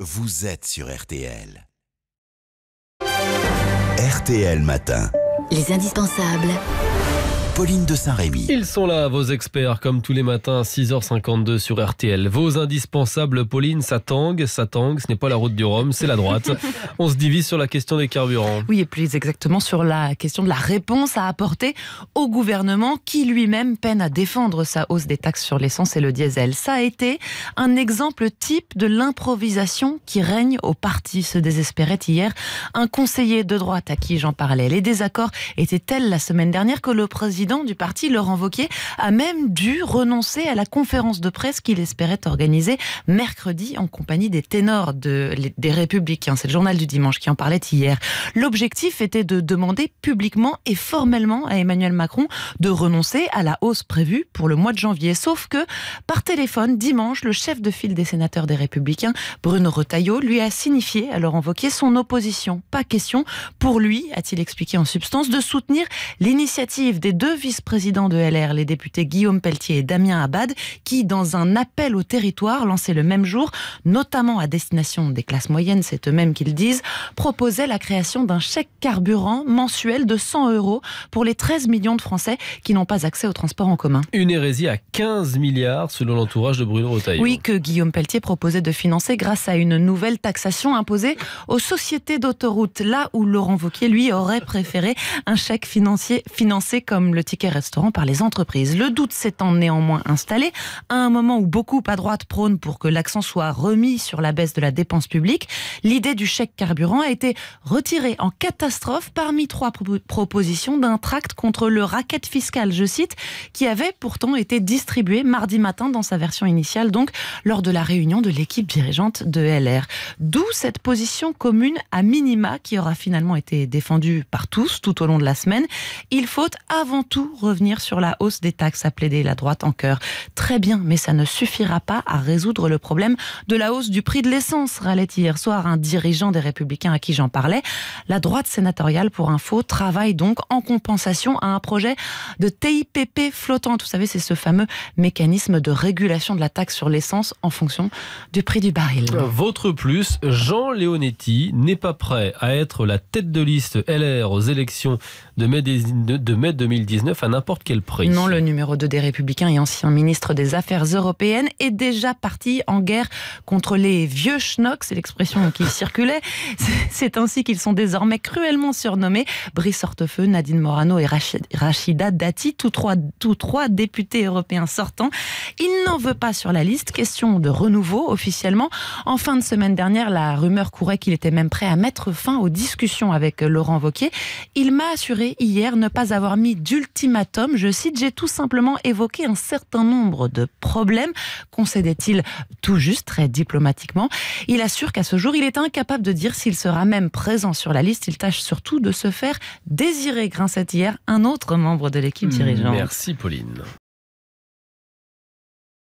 Vous êtes sur RTL. RTL Matin. Les indispensables. Pauline de Saint-Rémy. Ils sont là, vos experts, comme tous les matins, 6h52 sur RTL. Vos indispensables, Pauline, ça tangue, ça tangue, ce n'est pas la route du Rhum, c'est la droite. On se divise sur la question des carburants. Oui, et plus exactement sur la question de la réponse à apporter au gouvernement qui lui-même peine à défendre sa hausse des taxes sur l'essence et le diesel. Ça a été un exemple type de l'improvisation qui règne au parti, se désespérait hier un conseiller de droite à qui j'en parlais. Les désaccords étaient tels la semaine dernière que le président du parti, Laurent Vauquier, a même dû renoncer à la conférence de presse qu'il espérait organiser mercredi en compagnie des ténors de, des Républicains. C'est le journal du dimanche qui en parlait hier. L'objectif était de demander publiquement et formellement à Emmanuel Macron de renoncer à la hausse prévue pour le mois de janvier. Sauf que, par téléphone, dimanche, le chef de file des sénateurs des Républicains, Bruno Retailleau, lui a signifié à Laurent Vauquier son opposition. Pas question, pour lui, a-t-il expliqué en substance, de soutenir l'initiative des deux vice président de LR, les députés Guillaume Pelletier et Damien Abad, qui, dans un appel au territoire lancé le même jour, notamment à destination des classes moyennes, c'est eux-mêmes qu'ils disent, proposaient la création d'un chèque carburant mensuel de 100 euros pour les 13 millions de Français qui n'ont pas accès au transport en commun. Une hérésie à 15 milliards selon l'entourage de Bruno Retailleau. Oui, que Guillaume Pelletier proposait de financer grâce à une nouvelle taxation imposée aux sociétés d'autoroutes, là où Laurent Vauquier, lui, aurait préféré un chèque financier financé, comme le tickets restaurants par les entreprises. Le doute s'étant néanmoins installé, à un moment où beaucoup à droite prônent pour que l'accent soit remis sur la baisse de la dépense publique, l'idée du chèque carburant a été retirée en catastrophe parmi trois propositions d'un tract contre le racket fiscal, je cite, qui avait pourtant été distribué mardi matin dans sa version initiale, donc lors de la réunion de l'équipe dirigeante de LR. D'où cette position commune à minima qui aura finalement été défendue par tous tout au long de la semaine. Il faut avant tout tout revenir sur la hausse des taxes, a plaidé la droite en cœur. Très bien, mais ça ne suffira pas à résoudre le problème de la hausse du prix de l'essence, râlait hier soir un dirigeant des Républicains à qui j'en parlais. La droite sénatoriale, pour info, travaille donc en compensation à un projet de TIPP flottant. Vous savez, c'est ce fameux mécanisme de régulation de la taxe sur l'essence en fonction du prix du baril. Votre plus, Jean Leonetti n'est pas prêt à être la tête de liste LR aux élections de mai 2019 à n'importe quel prix. Non, le numéro 2 des Républicains et ancien ministre des Affaires européennes est déjà parti en guerre contre les vieux schnocks, c'est l'expression qui circulait. C'est ainsi qu'ils sont désormais cruellement surnommés. Brice Hortefeux, Nadine Morano et Rachida Dati, tous trois, tous trois députés européens sortants. Il n'en veut pas sur la liste. Question de renouveau officiellement. En fin de semaine dernière, la rumeur courait qu'il était même prêt à mettre fin aux discussions avec Laurent Vauquier. Il m'a assuré hier ne pas avoir mis d'ultime ultimatum. Je cite, j'ai tout simplement évoqué un certain nombre de problèmes, concédait-il tout juste, très diplomatiquement. Il assure qu'à ce jour, il est incapable de dire s'il sera même présent sur la liste. Il tâche surtout de se faire désirer, grinçait hier un autre membre de l'équipe hmm, dirigeante. Merci Pauline.